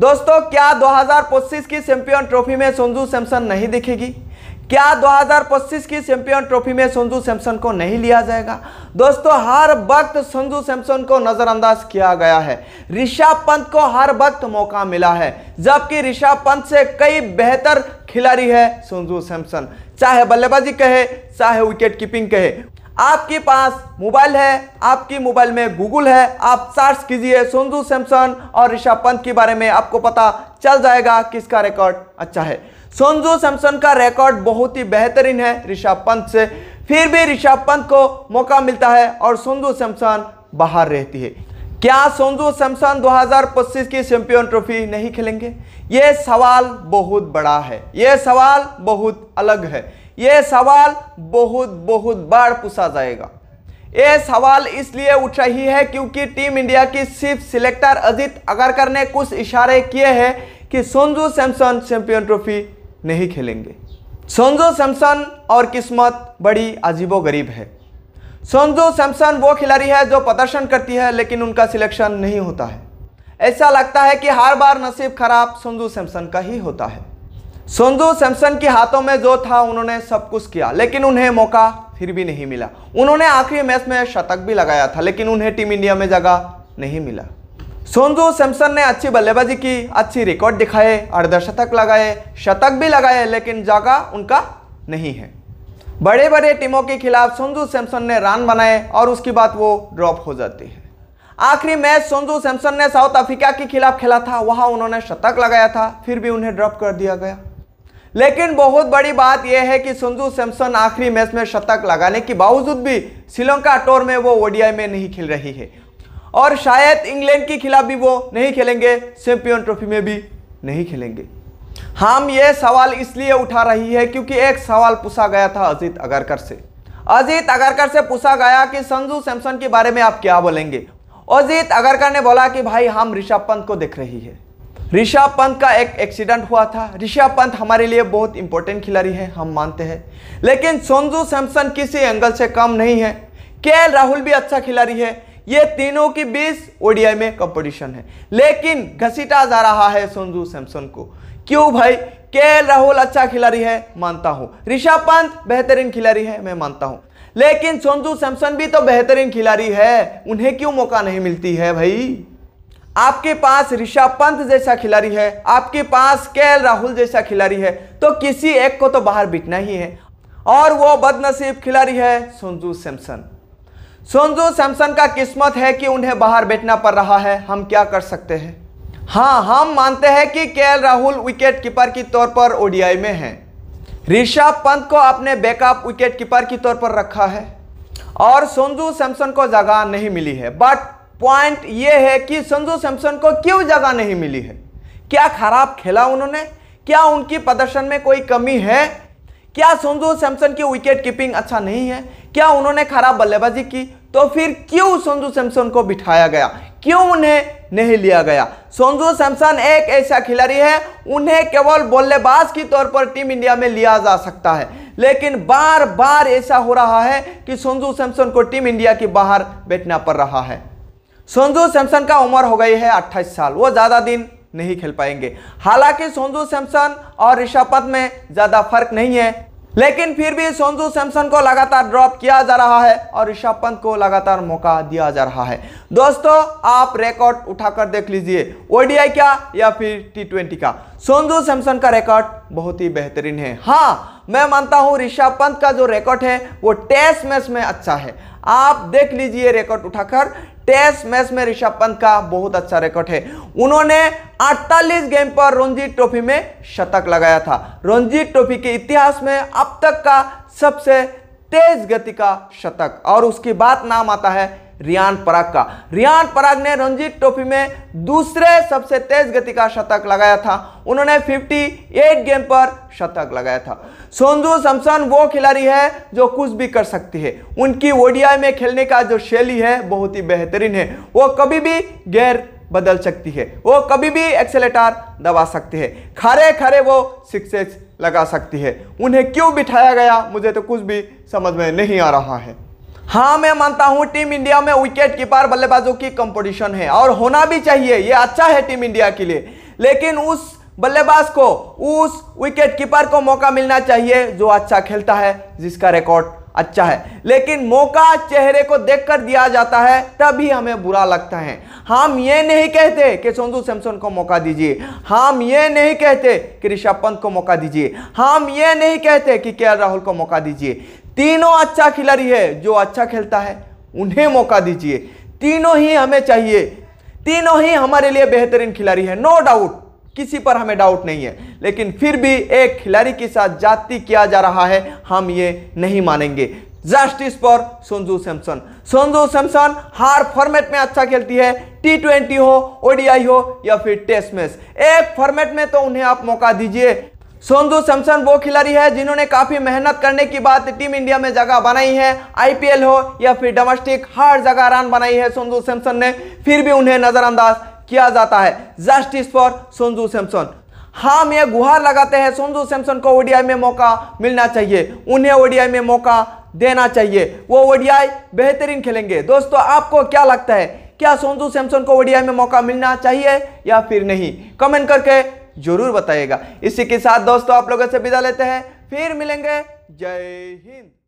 दोस्तों क्या 2025 की चैंपियन ट्रॉफी में संजू सैमसन नहीं दिखेगी क्या 2025 की चैंपियन ट्रॉफी में संजू सैमसन को नहीं लिया जाएगा दोस्तों हर वक्त संजू सैमसन को नज़रअंदाज किया गया है ऋषभ पंत को हर वक्त मौका मिला है जबकि ऋषभ पंत से कई बेहतर खिलाड़ी है संजू सैमसन चाहे बल्लेबाजी कहे चाहे विकेट कीपिंग कहे आपके पास मोबाइल है आपकी मोबाइल में गूगल है आप सर्च कीजिए सोनजू सैमसन और ऋषभ पंत के बारे में आपको पता चल जाएगा किसका रिकॉर्ड अच्छा है सोनजू सैमसन का रिकॉर्ड बहुत ही बेहतरीन है ऋषभ पंत से फिर भी ऋषभ पंत को मौका मिलता है और सोनजू सैमसन बाहर रहती है क्या सोनजू सैमसन 2025 की चैंपियन ट्रॉफी नहीं खेलेंगे ये सवाल बहुत बड़ा है ये सवाल बहुत अलग है ये सवाल बहुत बहुत बार पूछा जाएगा ये सवाल इसलिए उठ रही है क्योंकि टीम इंडिया की सिर्फ सिलेक्टर अजीत अगरकर ने कुछ इशारे किए हैं कि सोनजू सैमसन चैंपियन ट्रॉफी नहीं खेलेंगे सोनजू सैमसन और किस्मत बड़ी अजीबो गरीब है सोनजू सैमसन वो खिलाड़ी है जो प्रदर्शन करती है लेकिन उनका सिलेक्शन नहीं होता है ऐसा लगता है कि हर बार नसीब खराब सोनजू सैमसन का ही होता है सोनजू सैमसन के हाथों में जो था उन्होंने सब कुछ किया लेकिन उन्हें मौका फिर भी नहीं मिला उन्होंने आखिरी मैच में शतक भी लगाया था लेकिन उन्हें टीम इंडिया में जगह नहीं मिला सोनजू सैमसन ने अच्छी बल्लेबाजी की अच्छी रिकॉर्ड दिखाए अर्धशतक लगाए शतक भी लगाए लेकिन जगह उनका नहीं है बड़े बड़े टीमों के खिलाफ सोनजू सैमसन ने रन बनाए और उसके बाद वो ड्रॉप हो जाती है आखिरी मैच सोनजू सैमसन ने साउथ अफ्रीका के खिलाफ खेला था वहां उन्होंने शतक लगाया था फिर भी उन्हें ड्रॉप कर दिया गया लेकिन बहुत बड़ी बात यह है कि संजू सैमसन आखिरी मैच में शतक लगाने के बावजूद भी श्रीलंका टोर में वो ओडीआई में नहीं खेल रही है और शायद इंग्लैंड के खिलाफ भी वो नहीं खेलेंगे चैंपियन ट्रॉफी में भी नहीं खेलेंगे हम ये सवाल इसलिए उठा रही है क्योंकि एक सवाल पूछा गया था अजीत अगरकर से अजीत अगरकर से पूछा गया कि संजू सैमसन के बारे में आप क्या बोलेंगे अजीत अगरकर ने बोला कि भाई हम ऋषभ पंत को देख रही है ऋषभ पंत का एक एक्सीडेंट हुआ था ऋषभ पंत हमारे लिए बहुत इंपॉर्टेंट खिलाड़ी है हम मानते हैं लेकिन सोनजू सैमसन किसी एंगल से कम नहीं है के राहुल भी अच्छा खिलाड़ी है ये तीनों की बीस ओडीआई में कंपटीशन है लेकिन घसीटा जा रहा है सोनजू सैमसन को क्यों भाई के राहुल अच्छा खिलाड़ी है मानता हूँ ऋषभ पंत बेहतरीन खिलाड़ी है मैं मानता हूँ लेकिन सोनजू सैमसन भी तो बेहतरीन खिलाड़ी है उन्हें क्यों मौका नहीं मिलती है भाई आपके पास ऋषभ पंत जैसा खिलाड़ी है आपके पास के राहुल जैसा खिलाड़ी है तो किसी एक को तो बाहर बिकना ही है और वो बदनसीब खिलाड़ी है सोनजू सैमसन सोनजू सैमसन का किस्मत है कि उन्हें बाहर बैठना पड़ रहा है हम क्या कर सकते हैं हाँ हम मानते हैं कि के राहुल विकेट कीपर के की तौर पर ओडीआई में हैं ऋषभ पंत को अपने बैकअप विकेट कीपर के की तौर पर रखा है और सोनजू सैमसन को जगह नहीं मिली है बट पॉइंट ये है कि संजू सैमसन को क्यों जगह नहीं मिली है क्या खराब खेला उन्होंने क्या उनकी प्रदर्शन में कोई कमी है क्या संजू सैमसन की विकेट कीपिंग अच्छा नहीं है क्या उन्होंने खराब बल्लेबाजी की तो फिर क्यों संजू सैमसन को बिठाया गया क्यों उन्हें नहीं लिया गया संजू सैमसन एक ऐसा खिलाड़ी है उन्हें केवल बल्लेबाज के तौर पर टीम इंडिया में लिया जा सकता है लेकिन बार बार ऐसा हो रहा है कि संजू सैमसन को टीम इंडिया के बाहर बैठना पड़ रहा है सोनजू सैमसन का उम्र हो गई है 28 साल वो ज़्यादा दिन नहीं खेल पाएंगे हालांकि सोनजू सैमसन और ऋषभ पंत में ज़्यादा फर्क नहीं है लेकिन फिर भी सोनजू सैमसन को लगातार ड्रॉप किया जा रहा है और ऋषभ पंत को लगातार मौका दिया जा रहा है दोस्तों आप रिकॉर्ड उठाकर देख लीजिए ओडीआई का या फिर टी ट्वेंटी का सोनजू सैमसन का रिकॉर्ड बहुत ही बेहतरीन है हाँ मैं मानता हूँ ऋषभ पंत का जो रिकॉर्ड है वो टेस्ट मैच में अच्छा है आप देख लीजिए रिकॉर्ड उठाकर टेस्ट मैच में ऋषभ पंत का बहुत अच्छा रिकॉर्ड है उन्होंने 48 गेम पर रणजी ट्रॉफी में शतक लगाया था रणजी ट्रॉफी के इतिहास में अब तक का सबसे तेज गति का शतक और उसकी बात नाम आता है रियान पराग का रियान पराग ने रणजीत ट्रॉफी में दूसरे सबसे तेज गति का शतक लगाया था उन्होंने 58 गेम पर शतक लगाया था सोनजू सैमसन वो खिलाड़ी है जो कुछ भी कर सकती है उनकी ओडीआई में खेलने का जो शैली है बहुत ही बेहतरीन है वो कभी भी गैर बदल सकती है वो कभी भी एक्सेलेटर दबा सकती है खरे खरे वो सिक्सेस लगा सकती है उन्हें क्यों बिठाया गया मुझे तो कुछ भी समझ में नहीं आ रहा है हाँ मैं मानता हूँ टीम इंडिया में विकेट कीपर बल्लेबाजों की कंपटीशन है और होना भी चाहिए ये अच्छा है टीम इंडिया के लिए लेकिन उस बल्लेबाज को उस विकेट कीपर को मौका मिलना चाहिए जो अच्छा खेलता है जिसका रिकॉर्ड अच्छा है लेकिन मौका चेहरे को देखकर दिया जाता है तभी हमें बुरा लगता है हम ये नहीं कहते कि संजू सैमसन को मौका दीजिए हम ये नहीं कहते कि ऋषभ पंत को मौका दीजिए हम ये नहीं कहते कि के राहुल को मौका दीजिए तीनों अच्छा खिलाड़ी है जो अच्छा खेलता है उन्हें मौका दीजिए तीनों ही हमें चाहिए तीनों ही हमारे लिए बेहतरीन खिलाड़ी है नो डाउट किसी पर हमें डाउट नहीं है लेकिन फिर भी एक खिलाड़ी के साथ जाति किया जा रहा है हम ये नहीं मानेंगे जस्टिस फॉर सोनजू सैमसन सोनजू सैमसन हर फॉर्मेट में अच्छा खेलती है टी ट्वेंटी हो ओडीआई हो या फिर टेस्ट मैच एक फॉर्मेट में तो उन्हें आप मौका दीजिए सोनू सैमसन वो खिलाड़ी है जिन्होंने काफी मेहनत करने की बात टीम इंडिया में जगह बनाई है आईपीएल हो या फिर डोमेस्टिक हर जगह रन बनाई है सोनू सैमसन ने फिर भी उन्हें नजरअंदाज किया जाता है जस्टिस फॉर सोनू सैमसन हम हाँ, ये गुहार लगाते हैं सोनू सैमसन को ओडीआई में मौका मिलना चाहिए उन्हें ओडीआई में मौका देना चाहिए वो ओडीआई बेहतरीन खेलेंगे दोस्तों आपको क्या लगता है क्या सोनू सैमसन को ओडीआई में मौका मिलना चाहिए या फिर नहीं कमेंट करके जरूर बताइएगा इसी के साथ दोस्तों आप लोगों से विदा लेते हैं फिर मिलेंगे जय हिंद